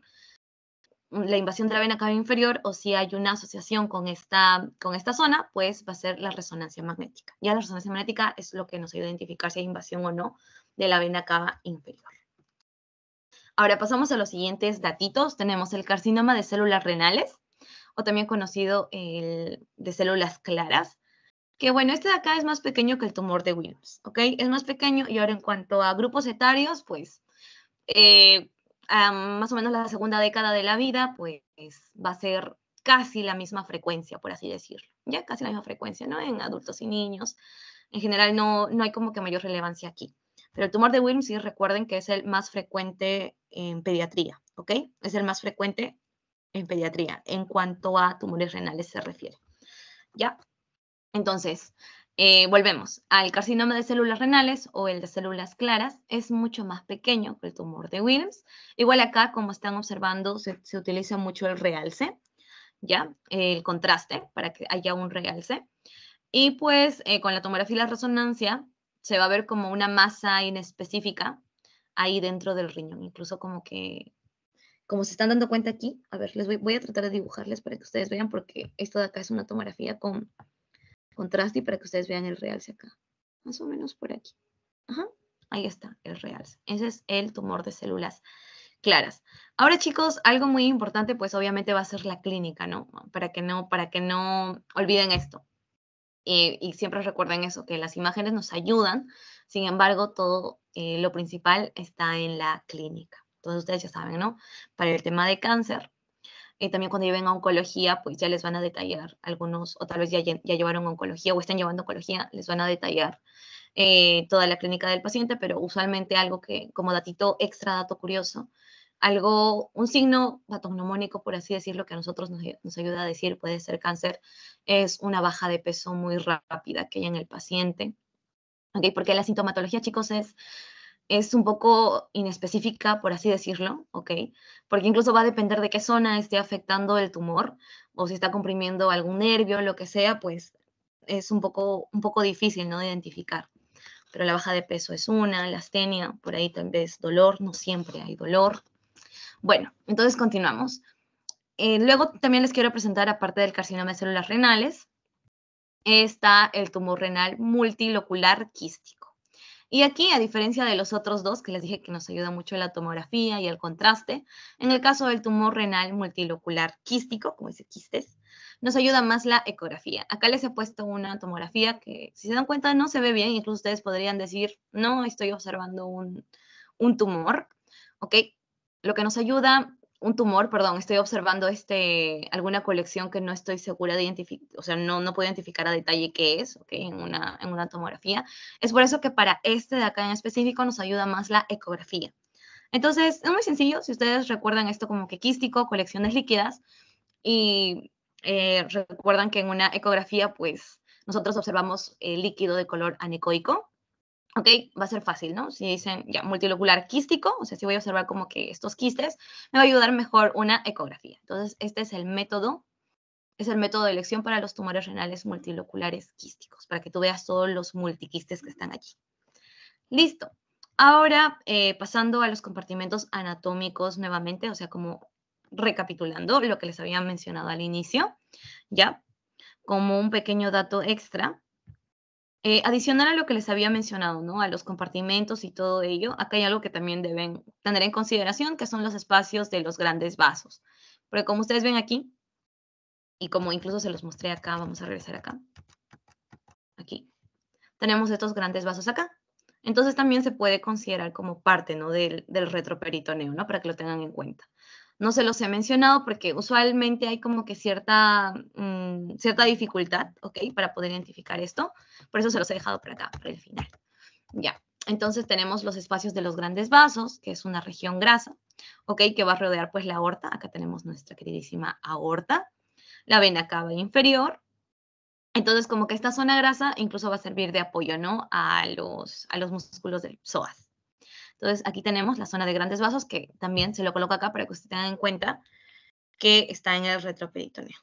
Mm, la invasión de la vena cava inferior o si hay una asociación con esta, con esta zona, pues va a ser la resonancia magnética. Ya la resonancia magnética es lo que nos ayuda a identificar si hay invasión o no de la vena cava inferior. Ahora pasamos a los siguientes datitos. Tenemos el carcinoma de células renales, o también conocido el de células claras, que bueno, este de acá es más pequeño que el tumor de Williams, ¿ok? Es más pequeño y ahora en cuanto a grupos etarios, pues eh, más o menos la segunda década de la vida, pues va a ser casi la misma frecuencia, por así decirlo, ya casi la misma frecuencia, ¿no? En adultos y niños. En general no, no hay como que mayor relevancia aquí. Pero el tumor de Wilms sí recuerden que es el más frecuente en pediatría, ¿ok? Es el más frecuente en pediatría en cuanto a tumores renales se refiere. ¿Ya? Entonces, eh, volvemos al carcinoma de células renales o el de células claras, es mucho más pequeño que el tumor de Wilms. Igual acá, como están observando, se, utiliza mucho el realce, ¿ya? El contraste para que haya un realce. Y pues eh, con la tomografía y la resonancia se va a ver como una masa inespecífica ahí dentro del riñón, incluso como que, como se están dando cuenta aquí, a ver, les voy, voy a tratar de dibujarles para que ustedes vean porque esto de acá es una tomografía con contraste y para que ustedes vean el realce acá. Más o menos por aquí. Ahí está, el realce. Ese es el tumor de células claras. Ahora, chicos, algo muy importante, pues obviamente va a ser la clínica, ¿no? Para que no, para que no olviden esto. Eh, y siempre recuerden eso, que las imágenes nos ayudan, sin embargo, todo eh, lo principal está en la clínica. Entonces, ustedes ya saben, ¿no? Para el tema de cáncer, también cuando lleven a oncología, pues ya les van a detallar algunos, o tal vez ya, ya llevaron oncología o están llevando oncología, les van a detallar eh, toda la clínica del paciente, pero usualmente algo que, como datito extra, dato curioso, algo, un signo patognomónico, por así decirlo, que a nosotros nos, nos, ayuda a decir puede ser cáncer, es una baja de peso muy rápida que hay en el paciente. ¿Okay? Porque la sintomatología, chicos, es es un poco inespecífica, por así decirlo, ¿ok? Porque incluso va a depender de qué zona esté afectando el tumor o si está comprimiendo algún nervio, lo que sea, pues es un poco, un poco difícil, ¿no? De identificar. Pero la baja de peso es una, la astenia, por ahí también vez dolor, no siempre hay dolor. Bueno, entonces continuamos. Eh, luego también les quiero presentar, aparte del carcinoma de células renales, está el tumor renal multilocular quístico. Y aquí, a diferencia de los otros dos, que les dije que nos ayuda mucho la tomografía y el contraste, en el caso del tumor renal multilocular quístico, como dice quistes, nos ayuda más la ecografía. Acá les he puesto una tomografía que, si se dan cuenta, no se ve bien. Incluso ustedes podrían decir, no, estoy observando un, un tumor. ¿Ok? Lo que nos ayuda un tumor, perdón, estoy observando este, alguna colección que no estoy segura de identificar, o sea, no, no puedo identificar a detalle qué es, okay, En una, tomografía. Es por eso que para este de acá en específico nos ayuda más la ecografía. Entonces, es muy sencillo, si ustedes recuerdan esto como que quístico, colecciones líquidas, y eh, recuerdan que en una ecografía, pues, nosotros observamos el eh, líquido de color anecoico, ¿ok? Va a ser fácil, ¿no? Si dicen ya multilocular quístico, o sea, si voy a observar como que estos quistes, me va a ayudar mejor una ecografía. Entonces, este es el método, es el método de elección para los tumores renales multiloculares quísticos, para que tú veas todos los multiquistes que están allí. Listo. Ahora, eh, pasando a los compartimentos anatómicos nuevamente, o sea, como recapitulando lo que les había mencionado al inicio, ya, como un pequeño dato extra, eh, adicional a lo que les había mencionado, ¿no? A los compartimentos y todo ello, acá hay algo que también deben tener en consideración, que son los espacios de los grandes vasos. Porque como ustedes ven aquí, y como incluso se los mostré acá, vamos a regresar acá. Aquí. Tenemos estos grandes vasos acá. Entonces también se puede considerar como parte, ¿no? Del, del retroperitoneo, ¿no? Para que lo tengan en cuenta. No se los he mencionado porque usualmente hay como que cierta, mm, cierta dificultad, ¿ok? Para poder identificar esto. Por eso se los he dejado para acá, para el final. Ya, entonces tenemos los espacios de los grandes vasos, que es una región grasa, ¿ok? Que va a rodear pues la aorta. Acá tenemos nuestra queridísima aorta. La vena cava inferior, entonces, como que esta zona grasa incluso va a servir de apoyo, ¿no? A los, a los músculos del psoas. Entonces, aquí tenemos la zona de grandes vasos, que también se lo coloco acá para que ustedes tengan en cuenta que está en el retroperitoneo.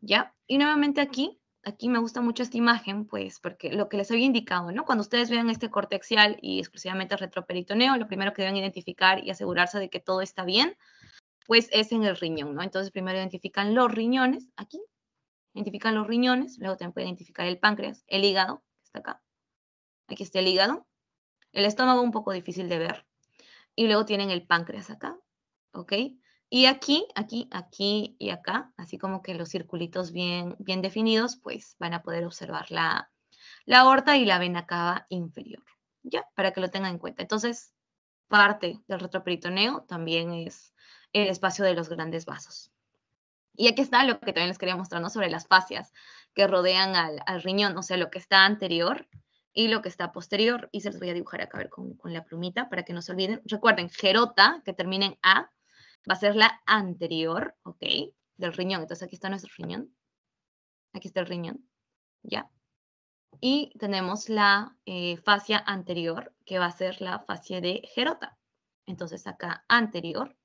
¿Ya? Y nuevamente aquí, aquí me gusta mucho esta imagen, pues, porque lo que les había indicado, ¿no? Cuando ustedes vean este cortexial y exclusivamente el retroperitoneo, lo primero que deben identificar y asegurarse de que todo está bien, pues es en el riñón, ¿no? Entonces, primero identifican los riñones, aquí, identifican los riñones, luego también pueden identificar el páncreas, el hígado, que está acá. Aquí está el hígado, el estómago un poco difícil de ver. Y luego tienen el páncreas acá, ¿ok? Y aquí, aquí, aquí y acá, así como que los circulitos bien, bien definidos, pues van a poder observar la, aorta y la vena cava inferior, ¿ya? Para que lo tengan en cuenta. Entonces, parte del retroperitoneo también es el espacio de los grandes vasos. Y aquí está lo que también les quería mostrar, Sobre las fascias que rodean al, al riñón, o sea, lo que está anterior y lo que está posterior. Y se los voy a dibujar acá a ver, con, la plumita para que no se olviden. Recuerden, gerota, que termina en A, va a ser la anterior, ¿ok? Del riñón. Entonces aquí está nuestro riñón. Aquí está el riñón. Ya. Y tenemos la eh, fascia anterior, que va a ser la fascia de gerota. Entonces acá anterior,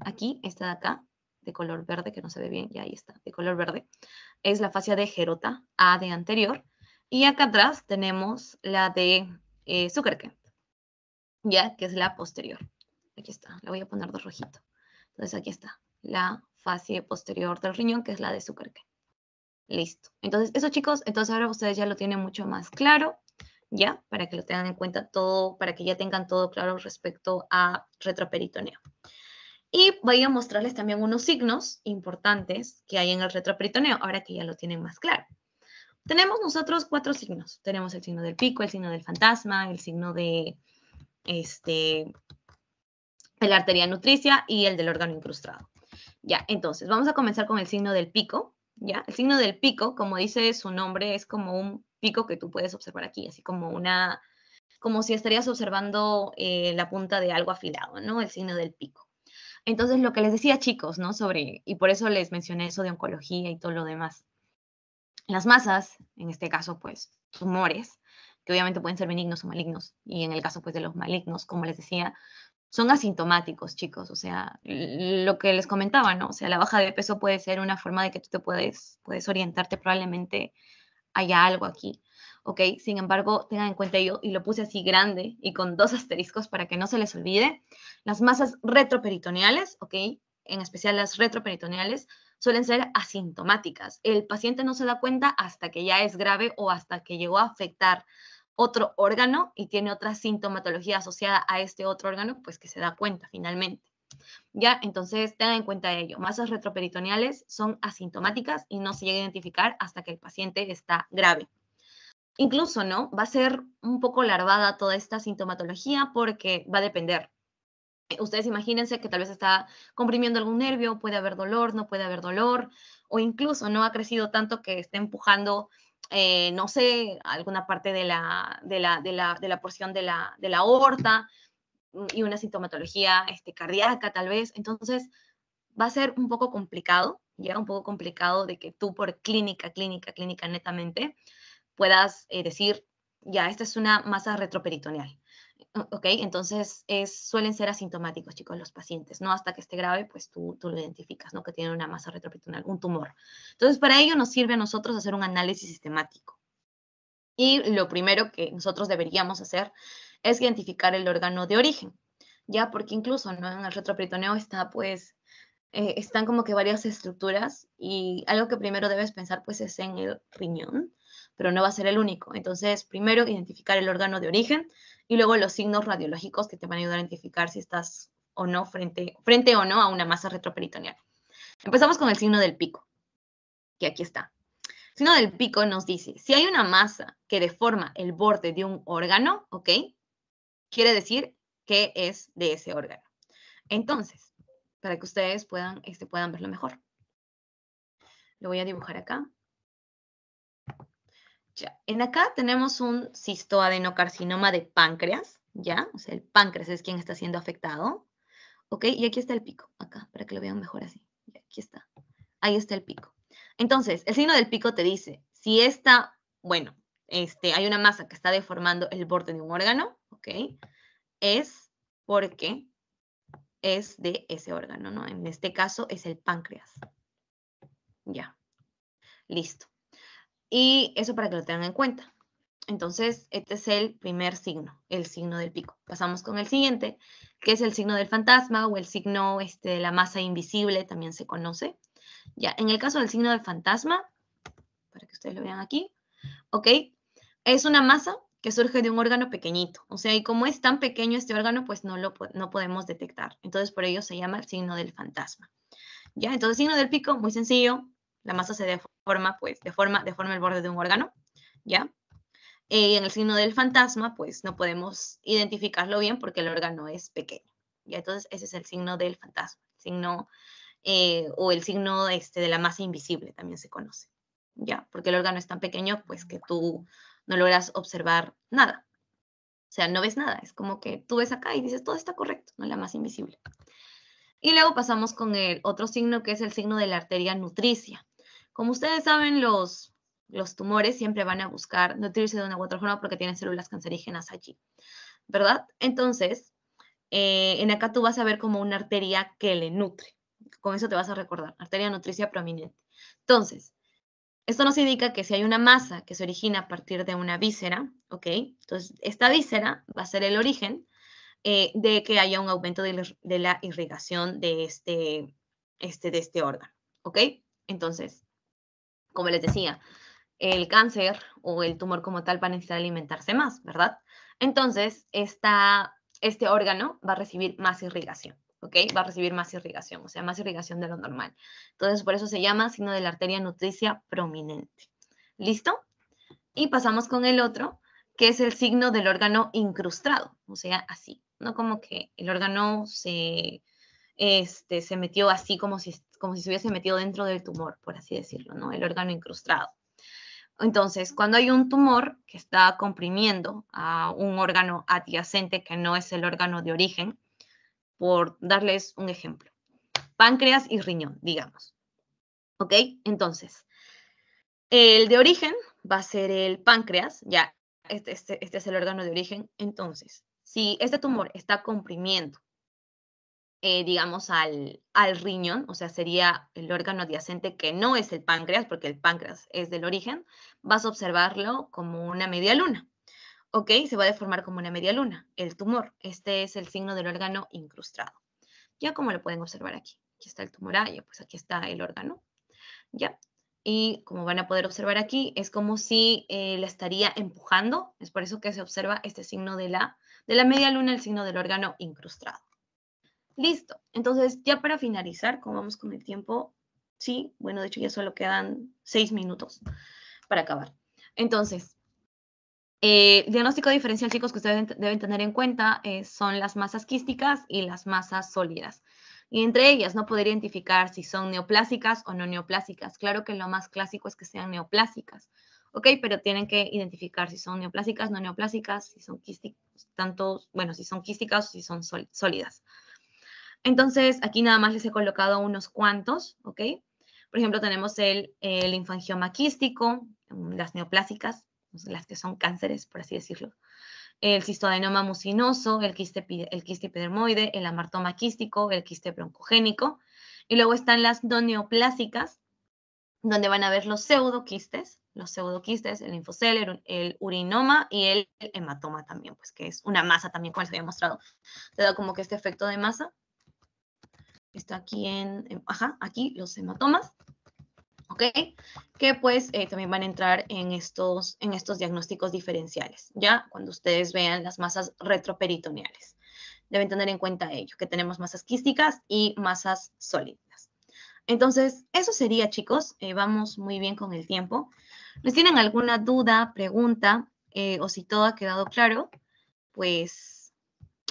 aquí, esta de acá, de color verde, que no se ve bien, ya ahí está, de color verde, es la fascia de gerota, A de anterior, y acá atrás tenemos la de eh, ya que es la posterior. Aquí está, la voy a poner de rojito. Entonces aquí está, la fase posterior del riñón, que es la de Zuckerkent. Listo. Entonces, eso chicos, entonces ahora ustedes ya lo tienen mucho más claro, ¿ya? Para que lo tengan en cuenta todo, para que ya tengan todo claro respecto a retroperitoneo. Y voy a mostrarles también unos signos importantes que hay en el retroperitoneo, ahora que ya lo tienen más claro. Tenemos nosotros cuatro signos. Tenemos el signo del pico, el signo del fantasma, el signo de este, la arteria nutricia y el del órgano incrustado. Ya, entonces, vamos a comenzar con el signo del pico. Ya, el signo del pico, como dice su nombre, es como un pico que tú puedes observar aquí, así como una, como si estarías observando eh, la punta de algo afilado, ¿no? El signo del pico. Entonces, lo que les decía chicos, ¿no? Sobre, y por eso les mencioné eso de oncología y todo lo demás. Las masas, en este caso, pues tumores, que obviamente pueden ser benignos o malignos, y en el caso pues de los malignos, como les decía, son asintomáticos, chicos, o sea, lo que les comentaba, ¿no? O sea, la baja de peso puede ser una forma de que tú te puedes, puedes orientarte, probablemente haya algo aquí, ¿ok? Sin embargo, tengan en cuenta yo, y lo puse así grande y con dos asteriscos para que no se les olvide, las masas retroperitoneales, ¿ok? En especial las retroperitoneales, suelen ser asintomáticas. El paciente no se da cuenta hasta que ya es grave o hasta que llegó a afectar otro órgano y tiene otra sintomatología asociada a este otro órgano, pues que se da cuenta finalmente. Ya, entonces tengan en cuenta ello. Masas retroperitoneales son asintomáticas y no se llega a identificar hasta que el paciente está grave. Incluso, ¿no? Va a ser un poco larvada toda esta sintomatología porque va a depender. Ustedes imagínense que tal vez está comprimiendo algún nervio, puede haber dolor, no puede haber dolor, o incluso no ha crecido tanto que esté empujando, eh, no sé, alguna parte de la, de la, porción de la, aorta mm, y una sintomatología este, cardíaca tal vez. Entonces, va a ser un poco complicado, ya un poco complicado de que tú por clínica, clínica, clínica netamente puedas eh, decir, ya, esta es una masa retroperitoneal. Ah, ¿ok? Entonces suelen ser asintomáticos, chicos, los pacientes, ¿no? Hasta que esté grave, pues tú, tú lo identificas, ¿no? Que tiene una masa retroperitoneal, un tumor. Entonces, para ello nos sirve a nosotros hacer un análisis sistemático. Y lo primero que nosotros deberíamos hacer es identificar el órgano de origen, ¿ya? Porque incluso, ¿no? En el retroperitoneo está, pues, eh, están como que varias estructuras y algo que primero debes pensar, pues, es en el riñón, pero no va a ser el único. Entonces, primero identificar el órgano de origen, y luego los signos radiológicos que te van a ayudar a identificar si estás o no frente, frente o no a una masa retroperitoneal. Empezamos con el signo del pico, que aquí está. El signo del pico nos dice, si hay una masa que deforma el borde de un órgano, ¿ok? Quiere decir que es de ese órgano. Entonces, para que ustedes puedan, este, puedan verlo mejor. Lo voy a dibujar acá. En acá tenemos un cistoadenocarcinoma de páncreas, ¿ya? O sea, el páncreas es quien está siendo afectado. ¿Ok? Y aquí está el pico, acá, para que lo vean mejor así. Aquí está. Ahí está el pico. Entonces, el signo del pico te dice si está, bueno, este, hay una masa que está deformando el borde de un órgano, ¿ok? Es porque es de ese órgano, ¿no? En este caso es el páncreas. Ya. Listo. Y eso para que lo tengan en cuenta. Entonces, este es el primer signo, el signo del pico. Pasamos con el siguiente, que es el signo del fantasma o el signo este, de la masa invisible, también se conoce. Ya, en el caso del signo del fantasma, para que ustedes lo vean aquí, ¿ok? Es una masa que surge de un órgano pequeñito. O sea, y como es tan pequeño este órgano, pues no lo podemos detectar. Entonces, por ello se llama el signo del fantasma. Ya, entonces, signo del pico, muy sencillo, la masa se deforma forma, pues, de forma el borde de un órgano, ¿ya? Eh, en el signo del fantasma, pues, no podemos identificarlo bien porque el órgano es pequeño, ¿ya? Entonces, ese es el signo del fantasma, el signo eh, o el signo este, de la masa invisible también se conoce, ¿ya? Porque el órgano es tan pequeño, pues, que tú no logras observar nada. O sea, no ves nada, es como que tú ves acá y dices, todo está correcto, no la masa invisible. Y luego pasamos con el otro signo que es el signo de la arteria nutricia. Como ustedes saben, los, los tumores siempre van a buscar nutrirse de una u otra forma porque tienen células cancerígenas allí, ¿verdad? Entonces, eh, en acá tú vas a ver como una arteria que le nutre. Con eso te vas a recordar, arteria nutricia prominente. Entonces, esto nos indica que si hay una masa que se origina a partir de una víscera, ¿ok? Entonces, esta víscera va a ser el origen eh, de que haya un aumento de, la irrigación de este, este, de este órgano, ¿ok? Entonces, como les decía, el cáncer o el tumor como tal va a necesitar alimentarse más, ¿verdad? Entonces, este órgano va a recibir más irrigación, ¿ok? Va a recibir más irrigación, o sea, más irrigación de lo normal. Entonces, por eso se llama signo de la arteria nutricia prominente. ¿Listo? Y pasamos con el otro, que es el signo del órgano incrustado, o sea, así, ¿no? Como que el órgano se, este, se metió así como si, como si se hubiese metido dentro del tumor, por así decirlo, ¿no? El órgano incrustado. Entonces, cuando hay un tumor que está comprimiendo a un órgano adyacente que no es el órgano de origen, por darles un ejemplo, páncreas y riñón, digamos. ¿Ok? Entonces, el de origen va a ser el páncreas, ya, este, este, este es el órgano de origen. Entonces, si este tumor está comprimiendo eh, digamos, al, al riñón, o sea, sería el órgano adyacente que no es el páncreas, porque el páncreas es del origen, vas a observarlo como una media luna. ¿Ok? Se va a deformar como una media luna, el tumor. Este es el signo del órgano incrustado. Ya como lo pueden observar aquí. Aquí está el tumor pues aquí está el órgano. ¿Ya? Y como van a poder observar aquí, es como si eh, la estaría empujando. Es por eso que se observa este signo de la, de la media luna, el signo del órgano incrustado. Listo. Entonces, ya para finalizar, como vamos con el tiempo, sí, bueno, de hecho ya solo quedan seis minutos para acabar. Entonces, eh, diagnóstico diferencial, chicos, que ustedes deben tener en cuenta eh, son las masas quísticas y las masas sólidas. Y entre ellas no poder identificar si son neoplásicas o no neoplásicas. Claro que lo más clásico es que sean neoplásicas, ¿ok? Pero tienen que identificar si son neoplásicas, no neoplásicas, si son quísticas, tanto, bueno, si son quísticas o si son sólidas. Entonces, aquí nada más les he colocado unos cuantos, ¿ok? Por ejemplo, tenemos el, el infangioma quístico, mm, las neoplásicas, las que son cánceres, por así decirlo. El cistoadenoma mucinoso, el quiste, el quiste epidermoide, el amartoma quístico, el quiste broncogénico. Y luego están las no neoplásicas, donde van a ver los pseudoquistes, los pseudoquistes, el linfocel, el, urinoma y el hematoma también, pues que es una masa también, como les había mostrado. Te da como que este efecto de masa está aquí en, ajá, aquí los hematomas, ¿ok? Que pues eh, también van a entrar en estos, en estos diagnósticos diferenciales, ¿ya? Cuando ustedes vean las masas retroperitoneales. Deben tener en cuenta ello, que tenemos masas quísticas y masas sólidas. Entonces, eso sería, chicos. Eh, vamos muy bien con el tiempo. ¿Les tienen alguna duda, pregunta eh, o si todo ha quedado claro? Pues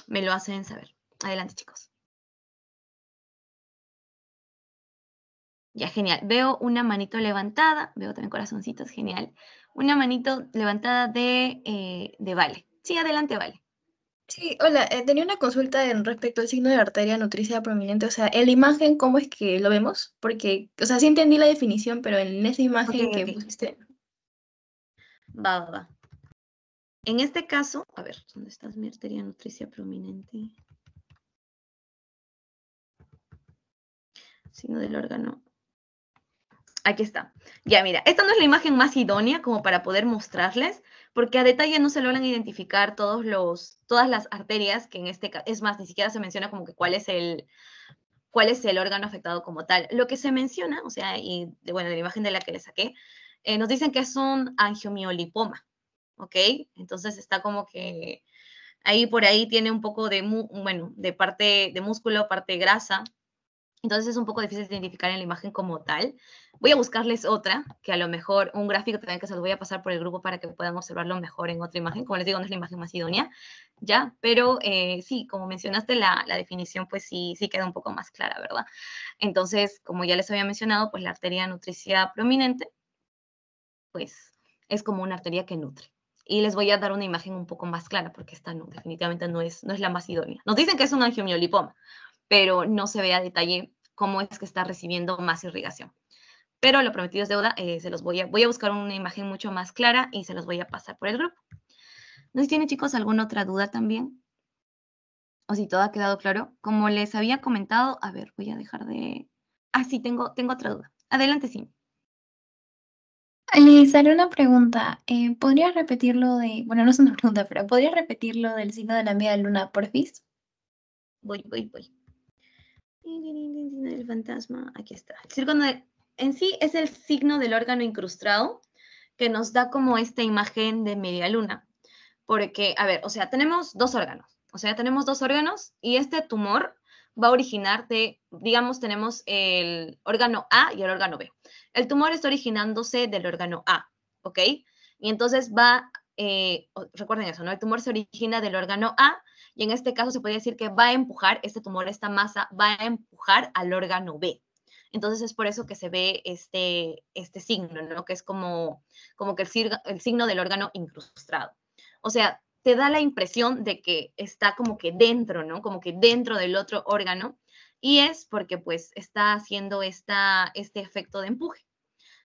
me lo hacen saber. Adelante, chicos. Ya, genial. Veo una manito levantada, veo también corazoncitos, genial. Una manito levantada de, Vale. Eh, sí, adelante, Vale. Sí, hola, eh, tenía una consulta respecto al signo de arteria nutricia prominente, o sea, en la imagen, ¿cómo es que lo vemos? Porque, o sea, sí entendí la definición, pero en esa imagen que pusiste. Va, va, va. En este caso, a ver, ¿dónde estás, mi arteria nutricia prominente? Signo del órgano Aquí está. Ya, mira, esta no es la imagen más idónea como para poder mostrarles, porque a detalle no se logran identificar todos los, todas las arterias que en este caso, es más, ni siquiera se menciona como que cuál es el, cuál es el órgano afectado como tal. Lo que se menciona, o sea, y bueno, de la imagen de la que le saqué, eh, nos dicen que es un angiomiolipoma, ¿ok? Entonces está como que ahí por ahí tiene un poco de, bueno, de parte de músculo, parte grasa, entonces es un poco difícil de identificar en la imagen como tal. Voy a buscarles otra, que a lo mejor un gráfico también que se los voy a pasar por el grupo para que puedan observarlo mejor en otra imagen. Como les digo, no es la imagen más idónea, ¿ya? Pero eh, sí, como mencionaste, la, definición pues sí, sí queda un poco más clara, ¿verdad? Entonces, como ya les había mencionado, pues la arteria nutricia prominente, pues es como una arteria que nutre. Y les voy a dar una imagen un poco más clara, porque esta definitivamente no es, no es la más idónea. Nos dicen que es un angiomiolipoma, pero no se ve a detalle cómo es que está recibiendo más irrigación. Pero lo prometido es deuda, eh, se los voy a, buscar una imagen mucho más clara y se los voy a pasar por el grupo. No sé si tienen chicos alguna otra duda también o si todo ha quedado claro. Como les había comentado, a ver, voy a dejar de... Ah, sí, tengo, tengo otra duda. Adelante, sí. Les haré una pregunta. Eh, ¿Podría repetirlo de... Bueno, no es una pregunta, pero ¿podría repetirlo del signo de la media luna, por porfis? Voy, voy, voy. El fantasma, aquí está. círculo en sí es el signo del órgano incrustado que nos da como esta imagen de media luna. Porque, a ver, o sea, tenemos dos órganos. O sea, tenemos dos órganos y este tumor va a originar de, digamos, tenemos el órgano A y el órgano B. El tumor está originándose del órgano A, ¿ok? Y entonces va, eh, recuerden eso, ¿no? El tumor se origina del órgano A y en este caso se puede decir que va a empujar, este tumor, esta masa, va a empujar al órgano B. Entonces es por eso que se ve este, este signo, ¿no? que es como, como que el, signo del órgano incrustado. O sea, te da la impresión de que está como que dentro, ¿no? Como que dentro del otro órgano y es porque pues está haciendo esta, este efecto de empuje.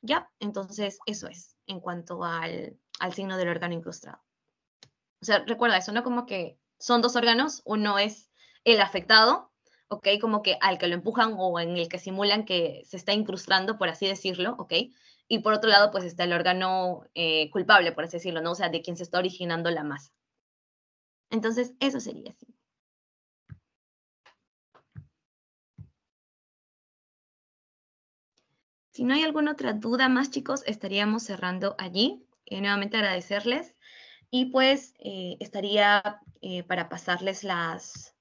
¿Ya? Entonces eso es en cuanto al, al signo del órgano incrustado. O sea, recuerda eso, ¿no? Como que son dos órganos, uno es el afectado, ¿ok? Como que al que lo empujan o en el que simulan que se está incrustando, por así decirlo, ¿ok? Y por otro lado, pues está el órgano eh, culpable, por así decirlo, ¿no? O sea, de quien se está originando la masa. Entonces, eso sería así. Si no hay alguna otra duda más, chicos, estaríamos cerrando allí. Y nuevamente agradecerles y pues eh, estaría eh, para pasarles las,